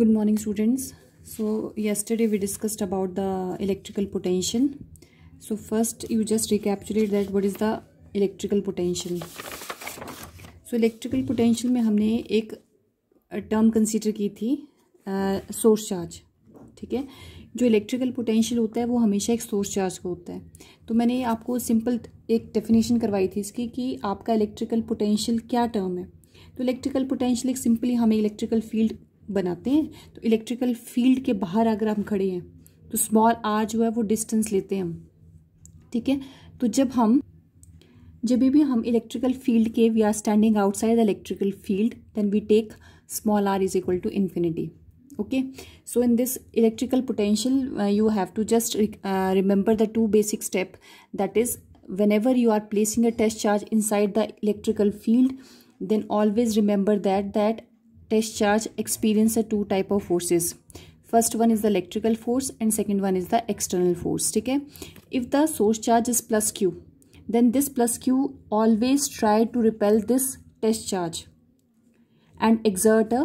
good morning students so yesterday we discussed about the electrical potential so first you just recapitulate that what is the electrical potential so electrical potential mein humne ek term consider ki thi uh, source charge theek hai जो electrical potential होता है वो हमेशा एक source charge का होता है तो मैंने आपको simple एक definition करवाई थी इसकी कि आपका electrical potential क्या term है तो इलेक्ट्रिकल पोटेंशियल एक सिंपली हमें इलेक्ट्रिकल फील्ड बनाते हैं तो इलेक्ट्रिकल फील्ड के बाहर अगर हम खड़े हैं तो स्मॉल आर जो है वो डिस्टेंस लेते हैं ठीक है तो जब हम जब भी हम इलेक्ट्रिकल फील्ड के we are standing outside electrical field then we take small r is equal to infinity okay so in this electrical potential you have to just remember the two basic step that is whenever you are placing a test charge inside the electrical field then always remember that that test charge experience two type of forces first one is the electrical force and second one is the external force okay if the source charge is plus q then this plus q always try to repel this test charge and exert a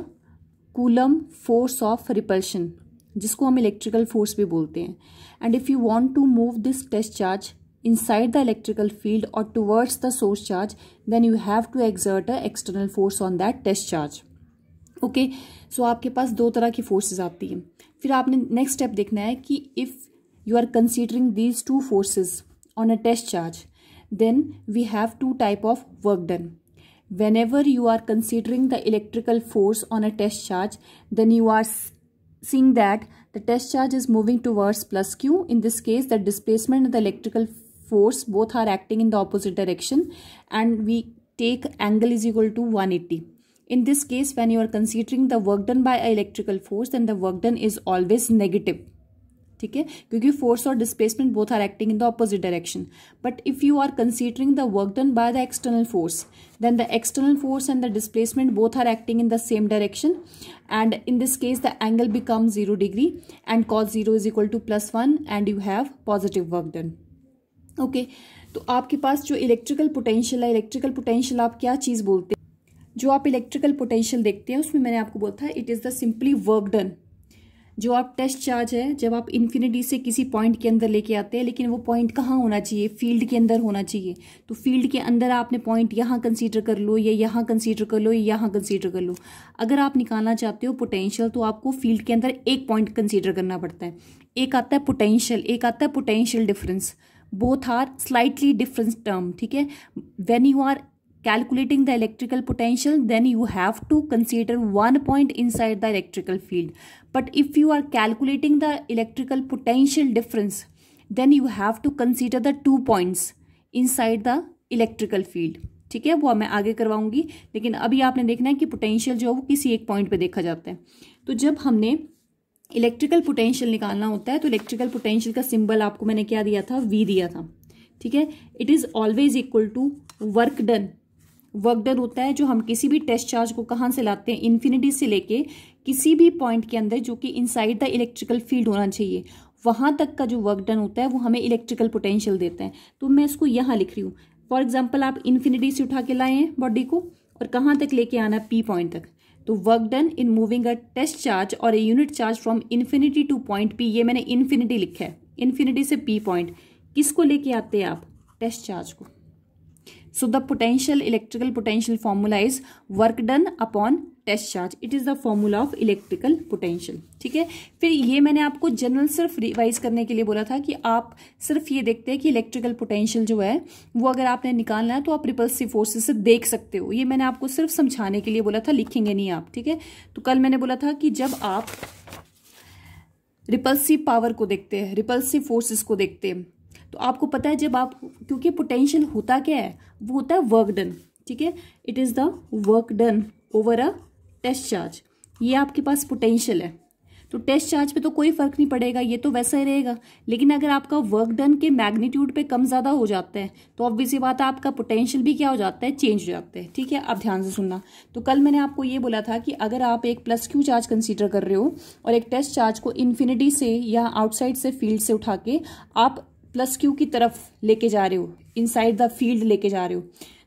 coulomb force of repulsion जिसको हम electrical force भी बोलते हैं and if you want to move this test charge inside the electrical field or towards the source charge, then you have to exert a external force on that test charge. Okay so आपके पास दो तरह की forces आती हैं फिर आपने next step देखना है कि if you are considering these two forces on a test charge then we have two type of work done whenever you are considering the electrical force on a test charge then you are seeing that the test charge is moving towards plus q in this case the displacement of the electrical force both are acting in the opposite direction and we take angle is equal to one eighty in this case when you are considering the work done by a electrical force then the work done is always negative ठीक है क्योंकि force और displacement both are acting in the opposite direction but if you are considering the work done by the external force then the external force and the displacement both are acting in the same direction and in this case the angle become zero degree and cos zero is equal to plus one and you have positive work done okay तो आपके पास जो electrical potential है electrical potential आप क्या चीज़ बोलते हैं जो आप इलेक्ट्रिकल पोटेंशियल देखते हैं उसमें मैंने आपको बोला था it is the simply work done जो आप टेस्ट चार्ज है जब आप इन्फिनिटी से किसी पॉइंट के अंदर लेके आते हैं लेकिन वो पॉइंट कहाँ होना चाहिए फील्ड के अंदर होना चाहिए तो फील्ड के अंदर आपने पॉइंट यहाँ कंसीडर कर लो या यहाँ कंसीडर कर लो या यहाँ कंसीडर कर लो अगर आप निकालना चाहते हो पोटेंशियल तो आपको फील्ड के अंदर एक पॉइंट कंसीडर करना पड़ता है एक आता है पोटेंशियल एक आता है potential difference both are slightly difference term ठीक है when you are calculating the electrical potential then you have to consider one point inside the electrical field but if you are calculating the electrical potential difference then you have to consider the two points inside the electrical field ठीक है वो मैं आगे करवाऊंगी लेकिन अभी आपने देखना है कि पोटेंशियल जो है वो किसी एक पॉइंट पे देखा जाता है तो जब हमने इलेक्ट्रिकल पोटेंशियल निकालना होता है तो इलेक्ट्रिकल पोटेंशियल का सिंबल आपको मैंने क्या दिया था वी दिया था ठीक है it is always equal to work done work done होता है जो हम किसी भी टेस्ट चार्ज को कहाँ से लाते हैं इन्फिनिटी से लेके किसी भी पॉइंट के अंदर जो कि इनसाइड द इलेक्ट्रिकल फील्ड होना चाहिए वहाँ तक का जो वर्क डन होता है वो हमें इलेक्ट्रिकल पोटेंशियल देता है तो मैं इसको यहाँ लिख रही हूँ फॉर एग्जाम्पल आप इन्फिनिटी से उठा के लाए हैं बॉडी को और कहाँ तक लेके आना पी पॉइंट तक तो work done in moving a test charge और a unit charge from infinity to point P ये मैंने इन्फिनिटी लिखा है इन्फिनिटी से पी पॉइंट किसको लेके आते हैं आप टेस्ट चार्ज को So the potential electrical potential formula is work done upon test charge it is the formula of electrical potential ठीक है फिर ये मैंने आपको जनरल सिर्फ रिवाइज करने के लिए बोला था कि आप सिर्फ ये देखते हैं कि इलेक्ट्रिकल पोटेंशियल जो है वो अगर आपने निकालना है तो आप रिपल्सिव फोर्सेस से देख सकते हो ये मैंने आपको सिर्फ समझाने के लिए बोला था लिखेंगे नहीं आप ठीक है तो कल मैंने बोला था कि जब आप रिपल्सिव पावर को देखते हैं रिपल्सिव फोर्सेस को देखते हैं तो आपको पता है जब आप क्योंकि पोटेंशियल होता क्या है वो होता है वर्क डन ठीक है it is the work done over a test charge ये आपके पास पोटेंशियल है तो टेस्ट चार्ज पे तो कोई फर्क नहीं पड़ेगा ये तो वैसा ही रहेगा लेकिन अगर आपका वर्क डन के मैग्नीट्यूड पे कम ज़्यादा हो जाता है तो ऑब्वियसली बात है आपका पोटेंशियल भी क्या हो जाता है चेंज हो जाता है ठीक है आप ध्यान से सुनना तो कल मैंने आपको ये बोला था कि अगर आप एक प्लस क्यू चार्ज कंसिडर कर रहे हो और एक टेस्ट चार्ज को इन्फिनिटी से या आउटसाइड से फील्ड से उठा के आप प्लस क्यू की तरफ लेके जा रहे हो इनसाइड द फील्ड लेके जा रहे हो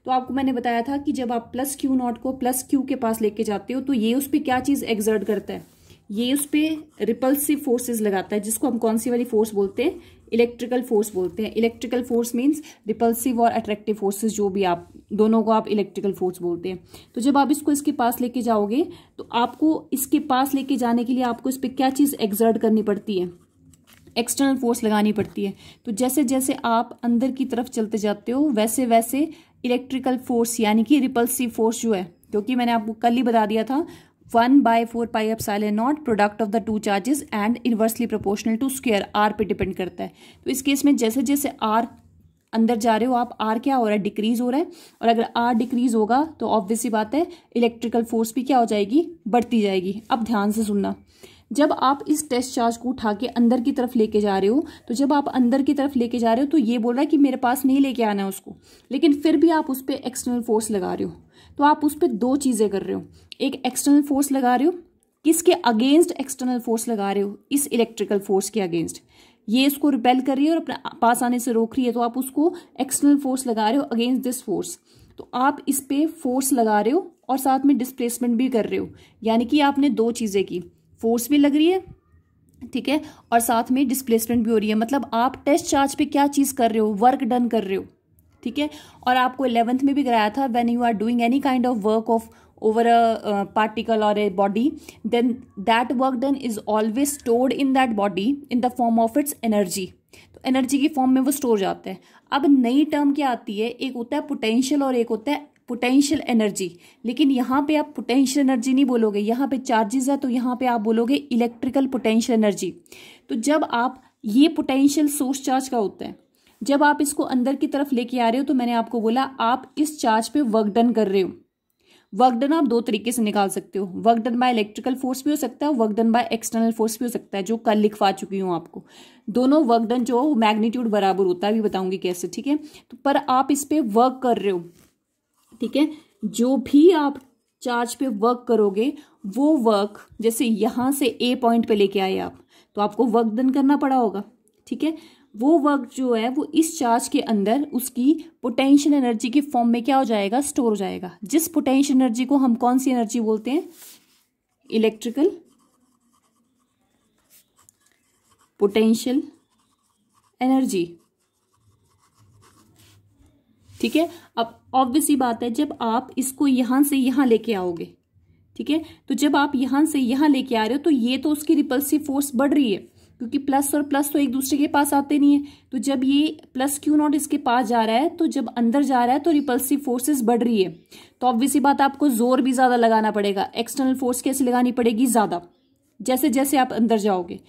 तो आपको मैंने बताया था कि जब आप प्लस क्यू नॉट को प्लस क्यू के पास लेके जाते हो तो ये उस पर क्या चीज़ एग्जर्ट करता है ये उस पर रिपल्सिव फोर्सेज लगाता है जिसको हम कौन सी वाली फोर्स बोलते हैं इलेक्ट्रिकल फोर्स बोलते हैं इलेक्ट्रिकल फोर्स मीन्स रिपल्सिव और अट्रैक्टिव फोर्सेज जो भी आप दोनों को आप इलेक्ट्रिकल फोर्स बोलते हैं तो जब आप इसको इसके पास लेके जाओगे तो आपको इसके पास लेके जाने के लिए आपको इस पर क्या चीज़ एग्जर्ट करनी पड़ती है एक्सटर्नल फोर्स लगानी पड़ती है तो जैसे जैसे आप अंदर की तरफ चलते जाते हो वैसे वैसे इलेक्ट्रिकल फोर्स यानी कि रिपल्सिव फोर्स जो है क्योंकि मैंने आपको कल ही बता दिया था one by four pi epsilon naught product of the two charges and inversely proportional to square r पे डिपेंड करता है तो इस केस में जैसे जैसे आर अंदर जा रहे हो आप आर क्या हो रहा है डिक्रीज हो रहा है और अगर आर डिक्रीज होगा तो ऑब्वियसली बात है इलेक्ट्रिकल फोर्स भी क्या हो जाएगी बढ़ती जाएगी अब ध्यान से सुनना जब आप इस टेस्ट चार्ज को उठा के अंदर की तरफ लेके जा रहे हो तो जब आप अंदर की तरफ लेके जा रहे हो तो ये बोल रहा है कि मेरे पास नहीं लेके आना है उसको लेकिन फिर भी आप उस पर एक्सटर्नल फोर्स लगा रहे हो तो आप उस पर दो चीज़ें कर रहे हो एक एक्सटर्नल फोर्स लगा रहे हो किसके अगेंस्ट एक्सटर्नल फोर्स लगा रहे हो इस इलेक्ट्रिकल फोर्स के अगेंस्ट ये इसको रिपेल कर रही है और अपने पास आने से रोक रही है तो आप उसको एक्सटर्नल फोर्स लगा रहे हो अगेंस्ट दिस फोर्स तो आप इस पर फोर्स लगा रहे हो और साथ में डिस्प्लेसमेंट भी कर रहे हो यानी कि आपने दो चीज़ें की फोर्स भी लग रही है ठीक है और साथ में डिस्प्लेसमेंट भी हो रही है मतलब आप टेस्ट चार्ज पे क्या चीज़ कर रहे हो वर्क डन कर रहे हो ठीक है और आपको इलेवंथ में भी कराया था when you are doing any kind of work of over a particle और a body then that work done is always stored in that body in the form of its energy तो energy की form में वो store जाते हैं अब नई term क्या आती है एक होता है पोटेंशियल और एक होता है पोटेंशियल एनर्जी लेकिन यहाँ पे आप पोटेंशियल एनर्जी नहीं बोलोगे यहाँ पे चार्जेस है तो यहाँ पे आप बोलोगे इलेक्ट्रिकल पोटेंशियल एनर्जी तो जब आप ये पोटेंशियल सोर्स चार्ज का होता है जब आप इसको अंदर की तरफ लेके आ रहे हो तो मैंने आपको बोला आप इस चार्ज पे वर्क डन कर रहे हो वर्क डन आप दो तरीके से निकाल सकते हो work done by electrical force भी हो सकता है work done by external force भी हो सकता है जो कल लिखवा चुकी हूँ आपको दोनों वर्क डन जो मैग्नीट्यूड बराबर होता है भी बताऊंगी कैसे ठीक है तो पर आप इस पर वर्क कर रहे हो ठीक है जो भी आप चार्ज पे वर्क करोगे वो वर्क जैसे यहाँ से ए पॉइंट पे लेके आए आप तो आपको वर्क डन करना पड़ा होगा ठीक है वो वर्क जो है वो इस चार्ज के अंदर उसकी पोटेंशियल एनर्जी के फॉर्म में क्या हो जाएगा स्टोर हो जाएगा जिस पोटेंशियल एनर्जी को हम कौन सी एनर्जी बोलते हैं इलेक्ट्रिकल पोटेंशियल एनर्जी ठीक है अब ऑब्वियस ही बात है जब आप इसको यहां से यहां लेके आओगे ठीक है तो जब आप यहां से यहां लेके आ रहे हो तो ये तो उसकी रिपल्सिव फोर्स बढ़ रही है क्योंकि प्लस और प्लस तो एक दूसरे के पास आते नहीं है तो जब ये प्लस क्यू नॉट इसके पास जा रहा है तो जब अंदर जा रहा है तो रिपल्सिव फोर्सेस बढ़ रही है तो ऑब्वियसली बात आपको जोर भी ज़्यादा लगाना पड़ेगा एक्सटर्नल फोर्स कैसे लगानी पड़ेगी ज़्यादा जैसे जैसे आप अंदर जाओगे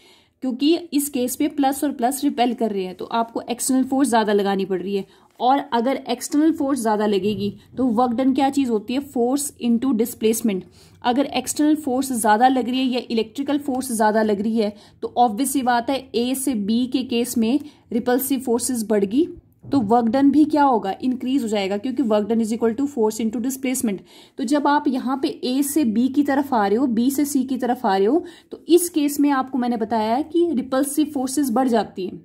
क्योंकि इस केस पे प्लस और प्लस रिपेल कर रहे हैं तो आपको एक्सटर्नल फोर्स ज़्यादा लगानी पड़ रही है और अगर एक्सटर्नल फोर्स ज़्यादा लगेगी तो वर्क डन क्या चीज़ होती है फोर्स इनटू डिस्प्लेसमेंट अगर एक्सटर्नल फोर्स ज़्यादा लग रही है या इलेक्ट्रिकल फोर्स ज़्यादा लग रही है तो ऑब्वियसली बात है ए से बी के केस में रिपल्सिव फोर्सेज बढ़गी तो वर्क डन भी क्या होगा इंक्रीज हो जाएगा क्योंकि work done is equal to force into displacement तो जब आप यहाँ पे ए से बी की तरफ आ रहे हो बी से सी की तरफ आ रहे हो तो इस केस में आपको मैंने बताया कि रिपल्सिव फोर्सेज बढ़ जाती हैं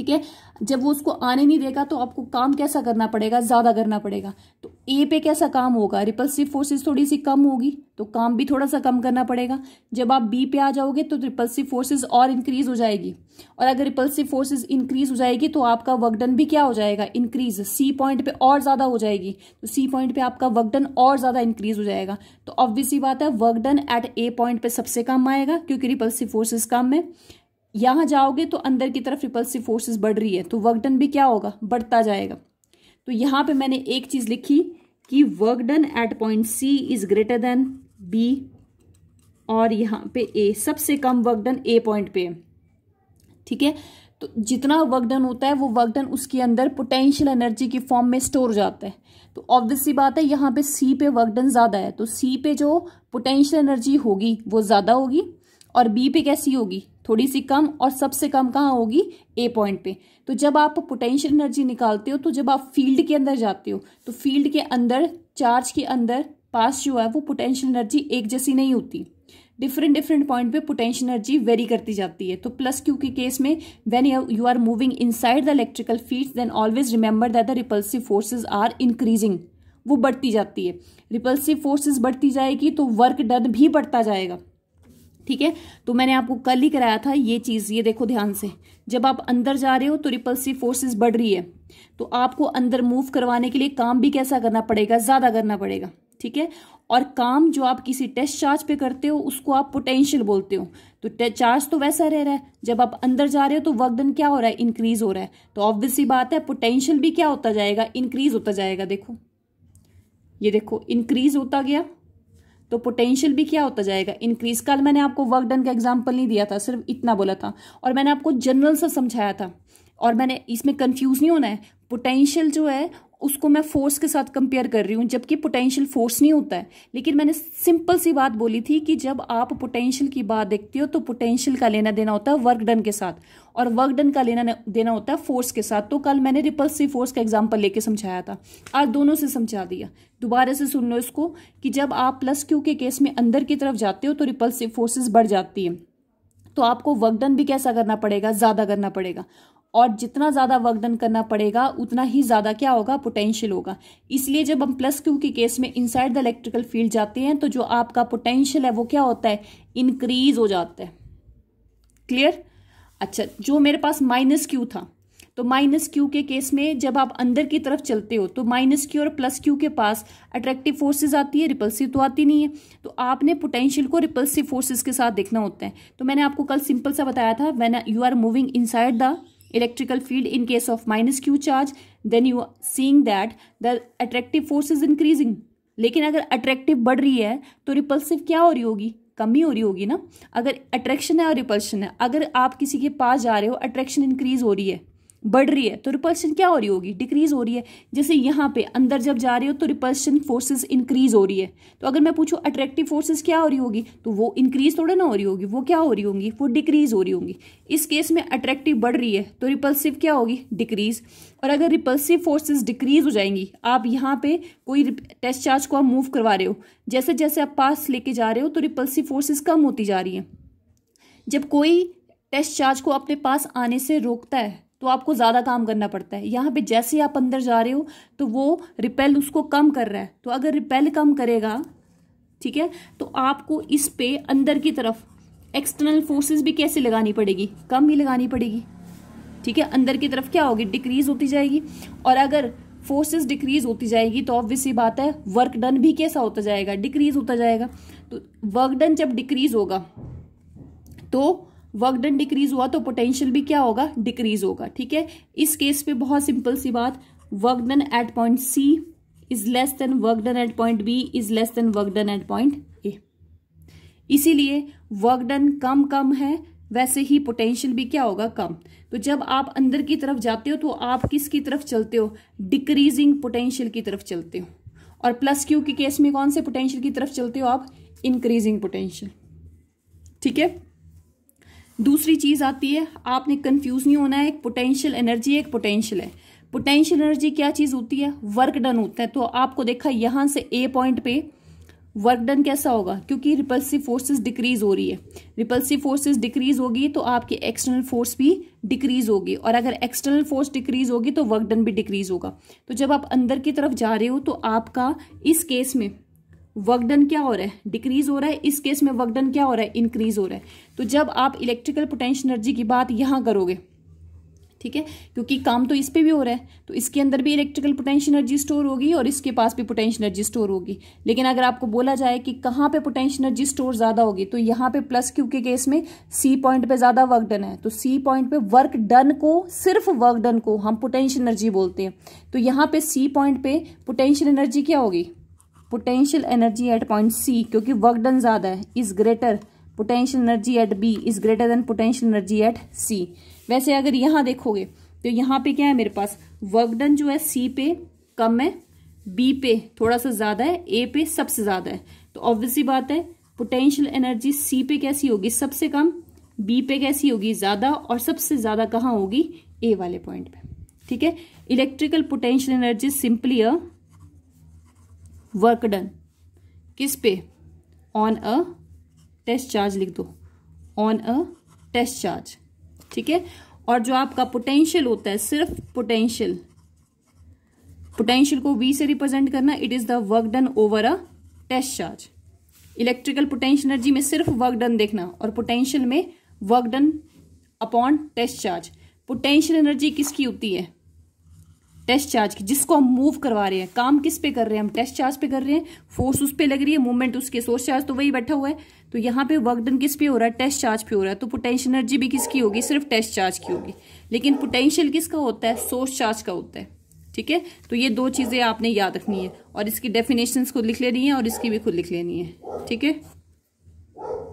ठीक है जब वो उसको आने नहीं देगा तो आपको काम कैसा करना पड़ेगा ज़्यादा करना पड़ेगा तो ए पे कैसा काम होगा रिपल्सिव फोर्सेस थोड़ी सी कम होगी तो काम भी थोड़ा सा कम करना पड़ेगा जब आप बी पे आ जाओगे तो रिपल्सिव फोर्सेस और इंक्रीज हो जाएगी और अगर रिपल्सिव फोर्सेस इंक्रीज हो जाएगी तो आपका वर्कडन भी क्या हो जाएगा इंक्रीज सी पॉइंट पे और ज़्यादा हो जाएगी तो सी पॉइंट पे आपका वर्कडन और ज़्यादा इंक्रीज हो जाएगा तो ऑब्वियसली बात है वर्कडन एट ए पॉइंट पे सबसे कम आएगा क्योंकि रिपल्सिव फोर्सेज कम है यहाँ जाओगे तो अंदर की तरफ रिपल्सिव फोर्सेस बढ़ रही है तो वर्क डन भी क्या होगा बढ़ता जाएगा तो यहाँ पे मैंने एक चीज़ लिखी कि work done at point C is greater than B और यहाँ पे ए सबसे कम वर्क डन ए पॉइंट पे है ठीक है तो जितना वर्क डन होता है वो वर्क डन उसके अंदर पोटेंशियल एनर्जी की फॉर्म में स्टोर हो जाता है तो ऑब्वियस सी बात है यहाँ पे सी पे वर्क डन ज़्यादा है तो सी पे जो पोटेंशियल एनर्जी होगी वो ज़्यादा होगी और बी पे कैसी होगी थोड़ी सी कम और सबसे कम कहाँ होगी ए पॉइंट पे तो जब आप पोटेंशियल एनर्जी निकालते हो तो जब आप फील्ड के अंदर जाते हो तो फील्ड के अंदर चार्ज के अंदर पास जो है वो पोटेंशियल एनर्जी एक जैसी नहीं होती डिफरेंट डिफरेंट पॉइंट पे पोटेंशियल एनर्जी वेरी करती जाती है तो प्लस क्यू के केस में when you are moving inside the electrical field then always remember that the repulsive forces are increasing वो बढ़ती जाती है रिपल्सिव फोर्सेज बढ़ती जाएगी तो वर्क डन भी बढ़ता जाएगा ठीक है तो मैंने आपको कल ही कराया था ये चीज़ ये देखो ध्यान से जब आप अंदर जा रहे हो तो रिपल्सिव फोर्सेस बढ़ रही है तो आपको अंदर मूव करवाने के लिए काम भी कैसा करना पड़ेगा ज़्यादा करना पड़ेगा ठीक है और काम जो आप किसी टेस्ट चार्ज पे करते हो उसको आप पोटेंशियल बोलते हो तो चार्ज तो वैसा रह रहा है जब आप अंदर जा रहे हो तो वर्कडन क्या हो रहा है इंक्रीज हो रहा है तो ऑब्वियसली बात है पोटेंशियल भी क्या होता जाएगा इंक्रीज होता जाएगा देखो ये देखो इंक्रीज होता गया तो पोटेंशियल भी क्या होता जाएगा इंक्रीज कल मैंने आपको वर्क डन का एग्जाम्पल नहीं दिया था सिर्फ इतना बोला था और मैंने आपको जनरल सा समझाया था और मैंने इसमें कंफ्यूज नहीं होना है पोटेंशियल जो है उसको मैं फोर्स के साथ कंपेयर कर रही हूँ जबकि पोटेंशियल फोर्स नहीं होता है लेकिन मैंने सिंपल सी बात बोली थी कि जब आप पोटेंशियल की बात देखते हो तो पोटेंशियल का लेना देना होता है वर्क डन के साथ और वर्क डन का लेना देना होता है फोर्स के साथ तो कल मैंने रिपल्सिव फोर्स का एग्जाम्पल लेके समझाया था आज दोनों से समझा दिया दोबारा से सुन लो इसको कि जब आप प्लस क्यू के केस में अंदर की तरफ जाते हो तो रिपल्सिव फोर्सेज बढ़ जाती है तो आपको वर्क डन भी कैसा करना पड़ेगा ज़्यादा करना पड़ेगा और जितना ज़्यादा वर्क डन करना पड़ेगा उतना ही ज़्यादा क्या होगा पोटेंशियल होगा इसलिए जब हम प्लस क्यू के केस में इनसाइड द इलेक्ट्रिकल फील्ड जाते हैं तो जो आपका पोटेंशियल है वो क्या होता है इंक्रीज हो जाता है क्लियर अच्छा जो मेरे पास माइनस क्यू था तो माइनस क्यू के केस में जब आप अंदर की तरफ चलते हो तो माइनस क्यू और प्लस क्यू के पास अट्रैक्टिव फोर्सेज आती है रिपल्सिव तो आती नहीं है तो आपने पोटेंशियल को रिपल्सिव फोर्सेज के साथ देखना होता है तो मैंने आपको कल सिंपल सा बताया था when you are moving inside the electrical field in case of minus q charge then you are seeing that the attractive force is increasing लेकिन अगर अट्रैक्टिव बढ़ रही है तो रिपल्सिव क्या हो रही होगी कमी हो रही होगी ना अगर अट्रैक्शन है और रिपल्शन है अगर आप किसी के पास जा रहे हो अट्रैक्शन इंक्रीज हो रही है बढ़ रही है तो रिपल्शन क्या हो रही होगी डिक्रीज हो रही है जैसे यहाँ पे अंदर जब जा रहे हो तो रिपल्शन फोर्सेस इंक्रीज हो रही है तो अगर मैं पूछूँ अट्रैक्टिव फोर्सेस क्या हो रही होगी तो वो इंक्रीज थोड़ा ना हो रही होगी वो क्या हो रही होंगी वो डिक्रीज हो रही होंगी इस केस में अट्रैक्टिव बढ़ रही है तो रिपल्सिव क्या होगी डिक्रीज और अगर रिपल्सिव फोर्सेज डिक्रीज हो जाएंगी आप यहाँ पर कोई टेस्ट चार्ज को आप मूव करवा रहे हो जैसे जैसे आप पास लेके जा रहे हो तो रिपल्सिव फोर्सेज कम होती जा रही हैं जब कोई टेस्ट चार्ज को अपने पास आने से रोकता है तो आपको ज़्यादा काम करना पड़ता है यहाँ पे जैसे आप अंदर जा रहे हो तो वो रिपेल उसको कम कर रहा है तो अगर रिपेल कम करेगा ठीक है तो आपको इस पे अंदर की तरफ एक्सटर्नल फोर्सेस भी कैसे लगानी पड़ेगी कम ही लगानी पड़ेगी ठीक है अंदर की तरफ क्या होगी डिक्रीज होती जाएगी और अगर फोर्सेस डिक्रीज होती जाएगी तो ऑब्वियस ही बात है वर्क डन भी कैसा होता जाएगा डिक्रीज होता जाएगा तो वर्क डन जब डिक्रीज होगा तो वर्क डन डिक्रीज हुआ तो पोटेंशियल भी क्या होगा डिक्रीज होगा ठीक है इस केस पे बहुत सिंपल सी बात work done at point C is less than work done at point B is less than work done at point A इसीलिए वर्क डन कम कम है वैसे ही पोटेंशियल भी क्या होगा कम तो जब आप अंदर की तरफ जाते हो तो आप किसकी तरफ चलते हो डिक्रीजिंग पोटेंशियल की तरफ चलते हो और प्लस क्यू के केस में कौन से पोटेंशियल की तरफ चलते हो आप इंक्रीजिंग पोटेंशियल ठीक है दूसरी चीज आती है आपने कंफ्यूज नहीं होना है एक पोटेंशियल एनर्जी एक पोटेंशियल है पोटेंशियल एनर्जी क्या चीज होती है वर्क डन होता है तो आपको देखा यहां से ए पॉइंट पे वर्क डन कैसा होगा क्योंकि रिपल्सिव फोर्सेस डिक्रीज हो रही है रिपल्सिव फोर्सेस डिक्रीज होगी तो आपकी एक्सटर्नल फोर्स भी डिक्रीज होगी और अगर एक्सटर्नल फोर्स डिक्रीज होगी तो वर्क डन भी डिक्रीज होगा तो जब आप अंदर की तरफ जा रहे हो तो आपका इस केस में वर्क डन क्या हो रहा है डिक्रीज हो रहा है इस केस में वर्क डन क्या हो रहा है इंक्रीज हो रहा है तो जब आप इलेक्ट्रिकल पोटेंशियल एनर्जी की बात यहां करोगे ठीक है क्योंकि काम तो इस पर भी हो रहा है तो इसके अंदर भी इलेक्ट्रिकल पोटेंशियल एनर्जी स्टोर होगी और इसके पास भी पोटेंशियल एनर्जी स्टोर होगी लेकिन अगर आपको बोला जाए कि कहाँ पे पोटेंशियल एनर्जी स्टोर ज़्यादा होगी तो यहाँ पे प्लस क्यू के केस में सी पॉइंट पे ज़्यादा वर्क डन है तो सी पॉइंट पे वर्क डन को सिर्फ वर्क डन को हम पोटेंशियल एनर्जी बोलते हैं तो यहाँ पे सी पॉइंट पे पोटेंशियल एनर्जी क्या होगी potential energy at point C क्योंकि वर्क डन ज़्यादा है is greater potential energy at B is greater than potential energy at C वैसे अगर यहां देखोगे तो यहाँ पे क्या है मेरे पास वर्क डन जो है सी पे कम है बी पे थोड़ा सा ज़्यादा है ए पे सबसे ज़्यादा है तो ऑब्वियसली बात है पोटेंशियल एनर्जी सी पे कैसी होगी सबसे कम बी पे कैसी होगी ज़्यादा और सबसे ज़्यादा कहाँ होगी ए वाले पॉइंट पे ठीक है electrical potential energy simply a work done किस पे ऑन अ टेस्ट चार्ज लिख दो ऑन अ टेस्ट चार्ज ठीक है और जो आपका पोटेंशियल होता है सिर्फ पोटेंशियल पोटेंशियल को वी से रिप्रेजेंट करना it is the work done over a test charge electrical potential energy में सिर्फ वर्क डन देखना और पोटेंशियल में work done upon test charge potential energy किसकी होती है टेस्ट चार्ज की जिसको हम मूव करवा रहे हैं काम किस पे कर रहे हैं हम टेस्ट चार्ज पे कर रहे हैं फोर्स उस पर लग रही है मूवमेंट उसके सोर्स चार्ज तो वही बैठा हुआ है तो यहाँ पे वर्क डन किस पे हो रहा है टेस्ट चार्ज पे हो रहा है तो पोटेंशियल एनर्जी भी किसकी होगी सिर्फ टेस्ट चार्ज की होगी लेकिन पोटेंशियल किसका होता है सोर्स चार्ज का होता है ठीक है तो ये दो चीज़ें आपने याद रखनी है और इसकी डेफिनेशन खुद लिख लेनी है और इसकी भी खुद लिख लेनी है ठीक है